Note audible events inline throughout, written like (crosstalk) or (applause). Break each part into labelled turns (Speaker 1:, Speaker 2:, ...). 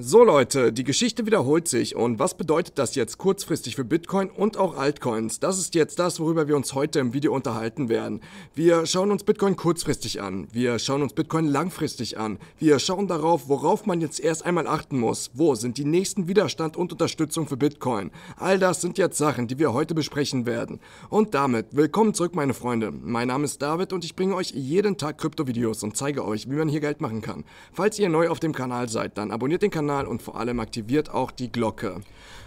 Speaker 1: So Leute, die Geschichte wiederholt sich und was bedeutet das jetzt kurzfristig für Bitcoin und auch Altcoins? Das ist jetzt das, worüber wir uns heute im Video unterhalten werden. Wir schauen uns Bitcoin kurzfristig an, wir schauen uns Bitcoin langfristig an, wir schauen darauf, worauf man jetzt erst einmal achten muss, wo sind die nächsten Widerstand und Unterstützung für Bitcoin. All das sind jetzt Sachen, die wir heute besprechen werden. Und damit, willkommen zurück meine Freunde. Mein Name ist David und ich bringe euch jeden Tag Krypto-Videos und zeige euch, wie man hier Geld machen kann. Falls ihr neu auf dem Kanal seid, dann abonniert den Kanal Kanal und vor allem aktiviert auch die Glocke.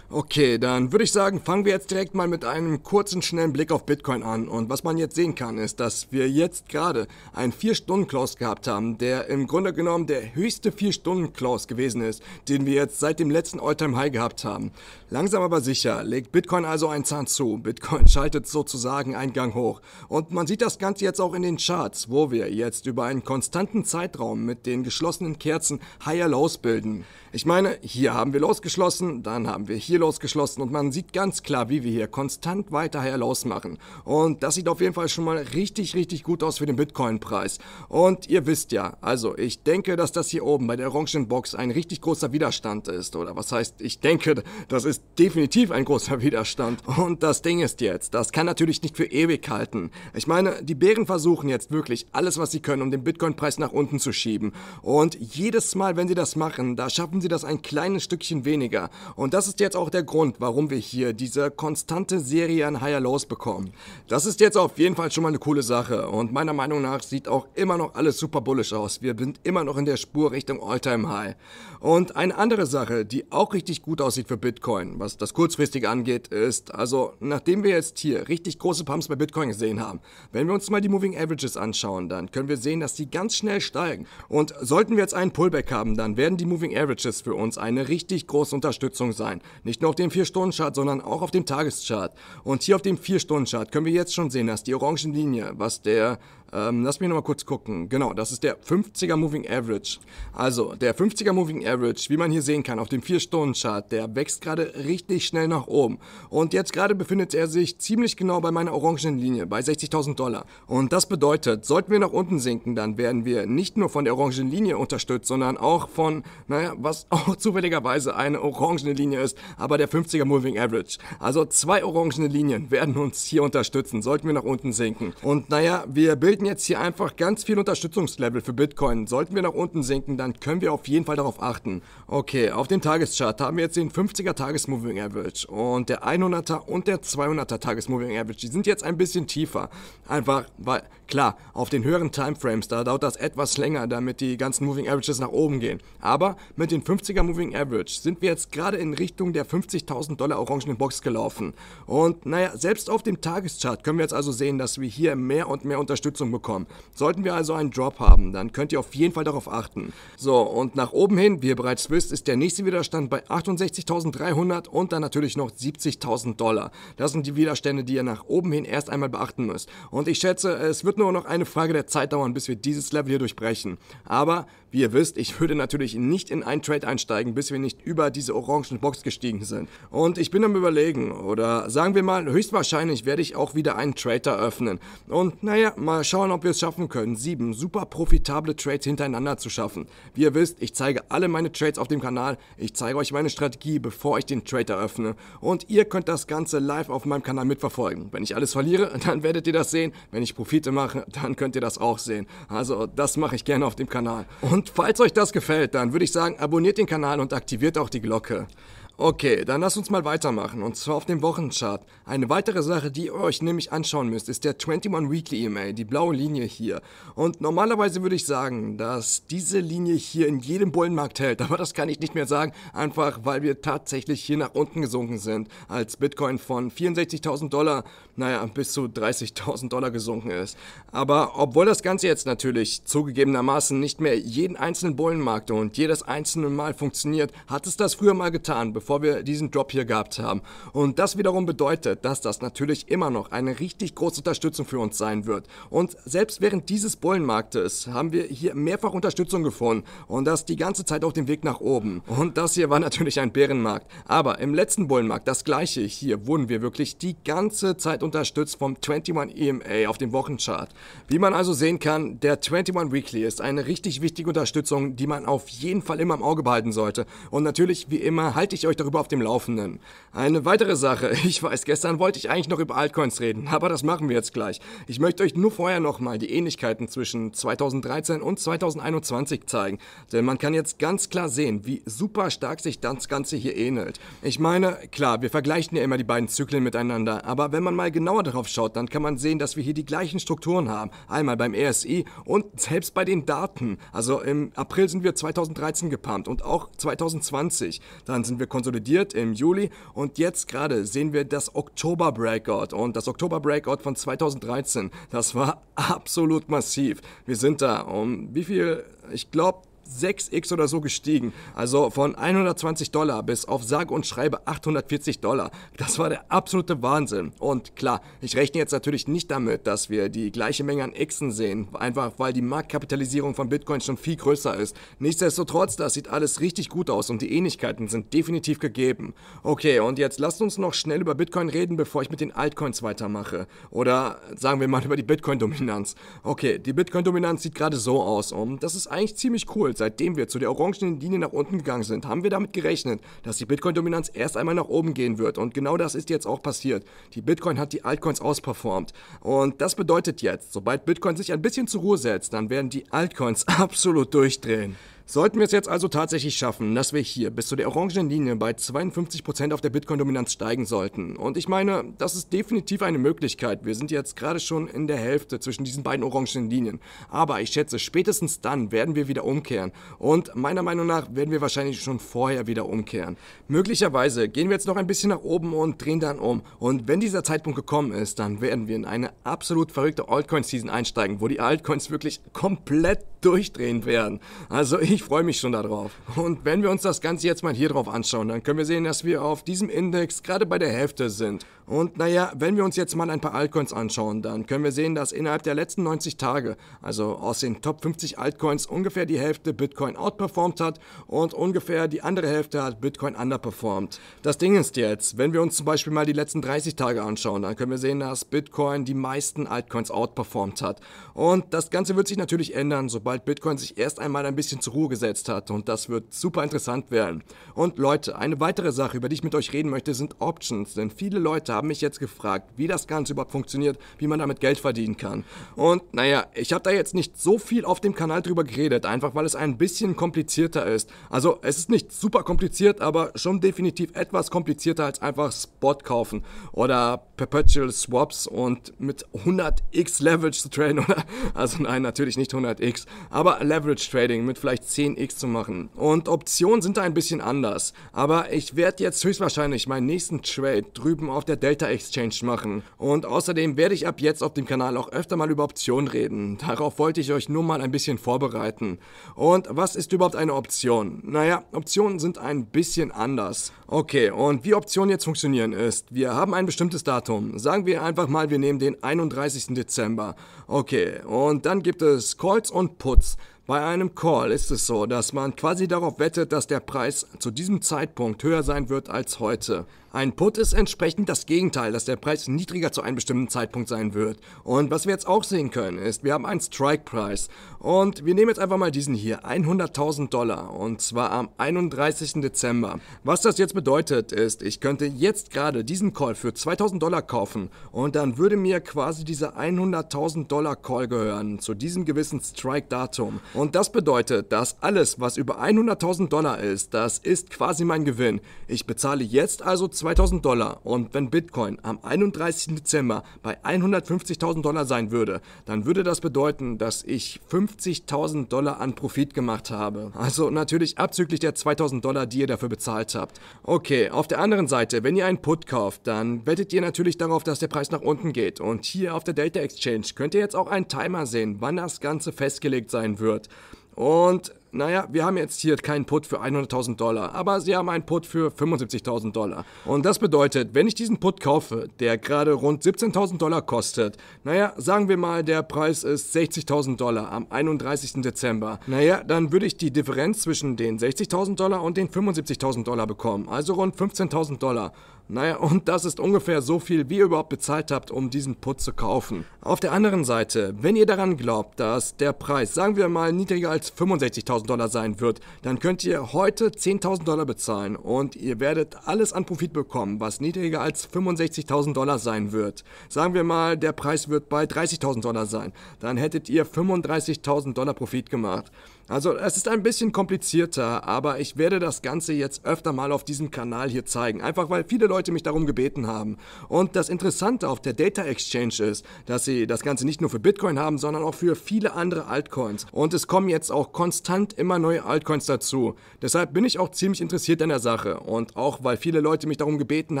Speaker 1: Okay, dann würde ich sagen, fangen wir jetzt direkt mal mit einem kurzen, schnellen Blick auf Bitcoin an. Und was man jetzt sehen kann, ist, dass wir jetzt gerade einen 4-Stunden-Close gehabt haben, der im Grunde genommen der höchste 4-Stunden-Close gewesen ist, den wir jetzt seit dem letzten All-Time-High gehabt haben. Langsam aber sicher legt Bitcoin also einen Zahn zu. Bitcoin (laughs) schaltet sozusagen einen Gang hoch. Und man sieht das Ganze jetzt auch in den Charts, wo wir jetzt über einen konstanten Zeitraum mit den geschlossenen Kerzen Higher Lows bilden. Ich meine, hier haben wir losgeschlossen, dann haben wir hier hier losgeschlossen und man sieht ganz klar, wie wir hier konstant weiter Herlaus machen. Und das sieht auf jeden Fall schon mal richtig, richtig gut aus für den Bitcoin-Preis. Und ihr wisst ja, also ich denke, dass das hier oben bei der orangenen Box ein richtig großer Widerstand ist. Oder was heißt, ich denke, das ist definitiv ein großer (laughs) Widerstand. Und das Ding ist jetzt, das kann natürlich nicht für ewig halten. Ich meine, die Bären versuchen jetzt wirklich alles, was sie können, um den Bitcoin-Preis nach unten zu schieben. Und jedes Mal, wenn sie das machen, da schaffen sie das ein kleines Stückchen weniger. Und das ist jetzt auch auch der Grund, warum wir hier diese konstante Serie an Higher Lows bekommen. Das ist jetzt auf jeden Fall schon mal eine coole Sache und meiner Meinung nach sieht auch immer noch alles super bullisch aus. Wir sind immer noch in der Spur Richtung All-Time High. Und eine andere Sache, die auch richtig gut aussieht für Bitcoin, was das kurzfristig angeht, ist, also nachdem wir jetzt hier richtig große Pumps bei Bitcoin gesehen haben, wenn wir uns mal die Moving Averages anschauen, dann können wir sehen, dass die ganz schnell steigen. Und sollten wir jetzt einen Pullback haben, dann werden die Moving Averages für uns eine richtig große Unterstützung sein. Nicht nicht nur auf dem 4-Stunden-Chart, sondern auch auf dem Tageschart. Und hier auf dem 4-Stunden-Chart können wir jetzt schon sehen, dass die orangen Linie, was der, ähm, lass mich nochmal kurz gucken, genau, das ist der 50er Moving Average. Also der 50er Moving Average, wie man hier sehen kann, auf dem 4-Stunden-Chart, der wächst gerade richtig schnell nach oben. Und jetzt gerade befindet er sich ziemlich genau bei meiner orangen Linie, bei 60.000 Dollar. Und das bedeutet, sollten wir nach unten sinken, dann werden wir nicht nur von der orangen Linie unterstützt, sondern auch von, naja, was auch (laughs) zufälligerweise eine orangene Linie ist, aber aber der 50er Moving Average. Also zwei orangene Linien werden uns hier unterstützen, sollten wir nach unten sinken. Und naja, wir bilden jetzt hier einfach ganz viel Unterstützungslevel für Bitcoin. Sollten wir nach unten sinken, dann können wir auf jeden Fall darauf achten. Okay, auf dem Tageschart haben wir jetzt den 50er Tagesmoving Average und der 100er und der 200er Tagesmoving Average. Die sind jetzt ein bisschen tiefer. Einfach, weil, klar, auf den höheren Timeframes, da dauert das etwas länger, damit die ganzen Moving Averages nach oben gehen. Aber mit den 50er Moving Average sind wir jetzt gerade in Richtung der 50 er 50.000 Dollar Orangen in Box gelaufen. Und naja, selbst auf dem Tageschart können wir jetzt also sehen, dass wir hier mehr und mehr Unterstützung bekommen. Sollten wir also einen Drop haben, dann könnt ihr auf jeden Fall darauf achten. So, und nach oben hin, wie ihr bereits wisst, ist der nächste Widerstand bei 68.300 und dann natürlich noch 70.000 Dollar. Das sind die Widerstände, die ihr nach oben hin erst einmal beachten müsst. Und ich schätze, es wird nur noch eine Frage der Zeit dauern, bis wir dieses Level hier durchbrechen. Aber wie ihr wisst, ich würde natürlich nicht in einen Trade einsteigen, bis wir nicht über diese orangen Box gestiegen sind. Und ich bin am überlegen, oder sagen wir mal, höchstwahrscheinlich werde ich auch wieder einen Trade eröffnen. Und naja, mal schauen, ob wir es schaffen können, sieben super profitable Trades hintereinander zu schaffen. Wie ihr wisst, ich zeige alle meine Trades auf dem Kanal, ich zeige euch meine Strategie, bevor ich den Trade eröffne. Und ihr könnt das Ganze live auf meinem Kanal mitverfolgen. Wenn ich alles verliere, (laughs) dann werdet ihr das sehen. Wenn ich Profite mache, dann könnt ihr das auch sehen. Also das mache ich gerne auf dem Kanal. Und und falls euch das gefällt, dann würde ich sagen, abonniert den Kanal und aktiviert auch die Glocke. Okay, dann lass uns mal weitermachen und zwar auf dem Wochenchart. Eine weitere Sache, die ihr euch nämlich anschauen müsst, ist der 21 Weekly EMA, die blaue Linie hier. Und normalerweise würde ich sagen, dass diese Linie hier in jedem Bullenmarkt hält, (laughs) aber das kann ich nicht mehr sagen, einfach weil wir tatsächlich hier nach unten gesunken sind, als Bitcoin von 64.000 Dollar, naja, bis zu 30.000 Dollar gesunken ist. Aber obwohl das Ganze jetzt natürlich zugegebenermaßen nicht mehr jeden einzelnen Bullenmarkt und jedes einzelne Mal funktioniert, hat es das früher mal getan, bevor bevor wir diesen Drop hier gehabt haben. Und das wiederum bedeutet, dass das natürlich immer noch eine richtig große Unterstützung für uns sein wird. Und selbst während dieses Bullenmarktes haben wir hier mehrfach Unterstützung gefunden und das die ganze Zeit auf dem Weg nach oben. Und das hier war natürlich ein Bärenmarkt. Aber im letzten Bullenmarkt das gleiche. Hier wurden wir wirklich die ganze Zeit unterstützt vom 21 EMA auf dem Wochenchart. Wie man also sehen kann, der 21 Weekly ist eine richtig wichtige Unterstützung, die man auf jeden Fall immer im Auge behalten sollte. Und natürlich, wie immer, halte ich euch euch darüber auf dem Laufenden. Eine weitere Sache. (laughs) Ich weiß, gestern wollte ich eigentlich noch über Altcoins reden, aber das machen wir jetzt gleich. Ich möchte euch nur vorher nochmal die Ähnlichkeiten zwischen 2013 und 2021 zeigen. Denn man kann jetzt ganz klar sehen, wie super stark sich das Ganze hier ähnelt. Ich meine, klar, wir vergleichen ja immer die beiden Zyklen miteinander, aber wenn man mal genauer darauf schaut, dann kann man sehen, dass wir hier die gleichen Strukturen haben. Einmal beim ESI und selbst bei den Daten. Also im April sind wir 2013 gepumpt und auch 2020. Dann sind wir konsequent konsolidiert im Juli und jetzt gerade sehen wir das Oktober Breakout und das Oktober Breakout von 2013, das war (laughs) absolut massiv. Wir sind da um wie viel? Ich glaube 6x oder so gestiegen. Also von 120 Dollar bis auf sage und schreibe 840 Dollar. Das war der absolute Wahnsinn. Und klar, ich rechne jetzt natürlich nicht damit, dass wir die gleiche Menge an Xen sehen, einfach weil die Marktkapitalisierung von Bitcoin schon viel größer ist. Nichtsdestotrotz, das sieht alles richtig gut aus und die Ähnlichkeiten sind definitiv gegeben. Okay, und jetzt lasst uns noch schnell über Bitcoin reden, bevor ich mit den Altcoins weitermache. Oder sagen wir mal über die Bitcoin-Dominanz. Okay, die Bitcoin-Dominanz sieht gerade so aus und das ist eigentlich ziemlich cool gefühlt, seitdem wir zu der orangenen Linie nach unten gegangen sind, haben wir damit gerechnet, dass die Bitcoin-Dominanz erst einmal nach oben gehen wird. Und genau das ist jetzt auch passiert. Die Bitcoin hat die Altcoins ausperformt. Und das bedeutet jetzt, sobald Bitcoin sich ein bisschen zur Ruhe setzt, dann werden die Altcoins (laughs) absolut durchdrehen. Sollten wir es jetzt also tatsächlich schaffen, dass wir hier bis zu der orangenen Linie bei 52% auf der Bitcoin-Dominanz steigen sollten, und ich meine, das ist definitiv eine Möglichkeit, wir sind jetzt gerade schon in der Hälfte zwischen diesen beiden orangenen Linien, aber ich schätze, spätestens dann werden wir wieder umkehren und meiner Meinung nach werden wir wahrscheinlich schon vorher wieder umkehren. Möglicherweise gehen wir jetzt noch ein bisschen nach oben und drehen dann um und wenn dieser Zeitpunkt gekommen ist, dann werden wir in eine absolut verrückte Altcoin-Season einsteigen, wo die Altcoins wirklich komplett durchdrehen werden. Also ich ich freue mich schon darauf. Und wenn wir uns das Ganze jetzt mal hier drauf anschauen, dann können wir sehen, dass wir auf diesem Index gerade bei der Hälfte sind. Und naja, wenn wir uns jetzt mal ein paar Altcoins anschauen, dann können wir sehen, dass innerhalb der letzten 90 Tage, also aus den Top 50 Altcoins, ungefähr die Hälfte Bitcoin outperformt hat und ungefähr die andere Hälfte hat Bitcoin underperformed. Das Ding ist jetzt, wenn wir uns zum Beispiel mal die letzten 30 Tage anschauen, dann können wir sehen, dass Bitcoin die meisten Altcoins outperformt hat. Und das Ganze wird sich natürlich ändern, sobald Bitcoin sich erst einmal ein bisschen zur Ruhe gesetzt hat und das wird super interessant werden. Und Leute, eine weitere Sache, über die ich mit euch reden möchte, sind Options, denn viele Leute haben mich jetzt gefragt, wie das Ganze überhaupt funktioniert, wie man damit Geld verdienen kann. Und naja, ich habe da jetzt nicht so viel auf dem Kanal drüber geredet, einfach weil es ein bisschen komplizierter ist. Also es ist nicht super kompliziert, aber schon definitiv etwas komplizierter als einfach Spot kaufen oder Perpetual Swaps und mit 100x Leverage zu traden (laughs) oder also nein, natürlich nicht 100x, aber Leverage Trading mit vielleicht 10x zu machen. Und Optionen sind da ein bisschen anders, aber ich werde jetzt höchstwahrscheinlich meinen nächsten Trade drüben auf der Delta Exchange machen. Und außerdem werde ich ab jetzt auf dem Kanal auch öfter mal über Optionen reden. Darauf wollte ich euch nur mal ein bisschen vorbereiten. Und was ist überhaupt eine Option? Naja, Optionen sind ein bisschen anders. Okay, und wie Optionen jetzt funktionieren ist, wir haben ein bestimmtes Datum. Sagen wir einfach mal, wir nehmen den 31. Dezember. Okay, und dann gibt es Calls und Puts. Bei einem Call ist es so, dass man quasi darauf wettet, dass der Preis zu diesem Zeitpunkt höher sein wird als heute. Ein Put ist entsprechend das Gegenteil, dass der Preis niedriger zu einem bestimmten Zeitpunkt sein wird. Und was wir jetzt auch sehen können, ist, wir haben einen Strike-Preis. Und wir nehmen jetzt einfach mal diesen hier, 100.000 Dollar. Und zwar am 31. Dezember. Was das jetzt bedeutet ist, ich könnte jetzt gerade diesen Call für 2.000 Dollar kaufen. Und dann würde mir quasi dieser 100.000 Dollar Call gehören, zu diesem gewissen Strike-Datum. Und das bedeutet, dass alles, was über 100.000 Dollar ist, das ist quasi mein Gewinn. Ich bezahle jetzt also 2.000 Dollar und wenn Bitcoin am 31. Dezember bei 150.000 Dollar sein würde, dann würde das bedeuten, dass ich 50.000 Dollar an Profit gemacht habe. Also natürlich abzüglich der 2.000 Dollar, die ihr dafür bezahlt habt. Okay, auf der anderen Seite, wenn ihr einen Put kauft, dann wettet ihr natürlich darauf, dass der Preis nach unten geht. Und hier auf der Data Exchange könnt ihr jetzt auch einen Timer sehen, wann das Ganze festgelegt sein wird. Und naja, wir haben jetzt hier keinen Put für 100.000 Dollar, aber sie haben einen Put für 75.000 Dollar. Und das bedeutet, wenn ich diesen Put kaufe, der gerade rund 17.000 Dollar kostet, naja, sagen wir mal, der Preis ist 60.000 Dollar am 31. Dezember, naja, dann würde ich die Differenz zwischen den 60.000 Dollar und den 75.000 Dollar bekommen, also rund 15.000 Dollar. Naja, und das ist ungefähr so viel, wie ihr überhaupt bezahlt habt, um diesen Putz zu kaufen. Auf der anderen Seite, wenn ihr daran glaubt, dass der Preis, sagen wir mal, niedriger als 65.000 Dollar sein wird, dann könnt ihr heute 10.000 Dollar bezahlen und ihr werdet alles an Profit bekommen, was niedriger als 65.000 Dollar sein wird. Sagen wir mal, der Preis wird bei 30.000 Dollar sein, dann hättet ihr 35.000 Dollar Profit gemacht. Also es ist ein bisschen komplizierter, aber ich werde das Ganze jetzt öfter mal auf diesem Kanal hier zeigen, einfach weil viele Leute mich darum gebeten haben. Und das Interessante auf der Data Exchange ist, dass sie das Ganze nicht nur für Bitcoin haben, sondern auch für viele andere Altcoins. Und es kommen jetzt auch konstant immer neue Altcoins dazu. Deshalb bin ich auch ziemlich interessiert an in der Sache und auch weil viele Leute mich darum gebeten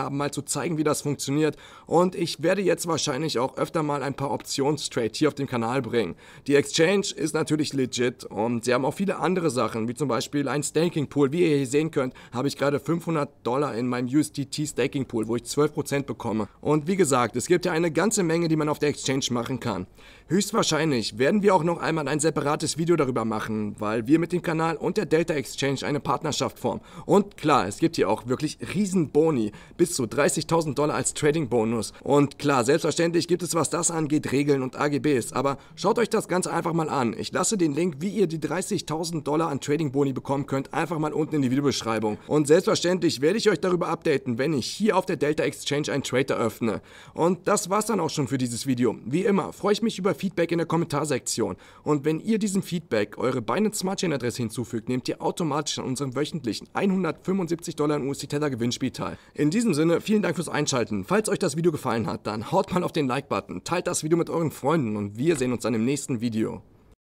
Speaker 1: haben, mal zu zeigen, wie das funktioniert. Und ich werde jetzt wahrscheinlich auch öfter mal ein paar Optionstrade hier auf dem Kanal bringen. Die Exchange ist natürlich legit und sehr haben auch viele andere Sachen, wie zum Beispiel ein Staking Pool. Wie ihr hier sehen könnt, habe ich gerade 500 Dollar in meinem USDT Staking Pool, wo ich 12% bekomme. Und wie gesagt, es gibt ja eine ganze Menge, die man auf der Exchange machen kann. Höchstwahrscheinlich werden wir auch noch einmal ein separates Video darüber machen, weil wir mit dem Kanal und der Delta Exchange eine Partnerschaft formen. Und klar, es gibt hier auch wirklich riesen Boni, bis zu 30.000 Dollar als Trading Bonus. Und klar, selbstverständlich gibt es, was das angeht, Regeln und AGBs. Aber schaut euch das Ganze einfach mal an. Ich lasse den Link, wie ihr die 30 30.000 Dollar an Trading-Boni bekommen könnt, einfach mal unten in die Videobeschreibung. Und selbstverständlich werde ich euch darüber updaten, wenn ich hier auf der Delta Exchange einen Trade eröffne. Und das war's dann auch schon für dieses Video. Wie immer freue ich mich über Feedback in der Kommentarsektion. Und wenn ihr diesem Feedback eure Binance Smart Chain Adresse hinzufügt, nehmt ihr automatisch an unserem wöchentlichen 175 Dollar in USD Tether Gewinnspiel teil. In diesem Sinne, vielen Dank fürs Einschalten. Falls euch das Video gefallen hat, dann haut mal auf den Like-Button, teilt das Video mit euren Freunden und wir sehen uns dann im nächsten Video.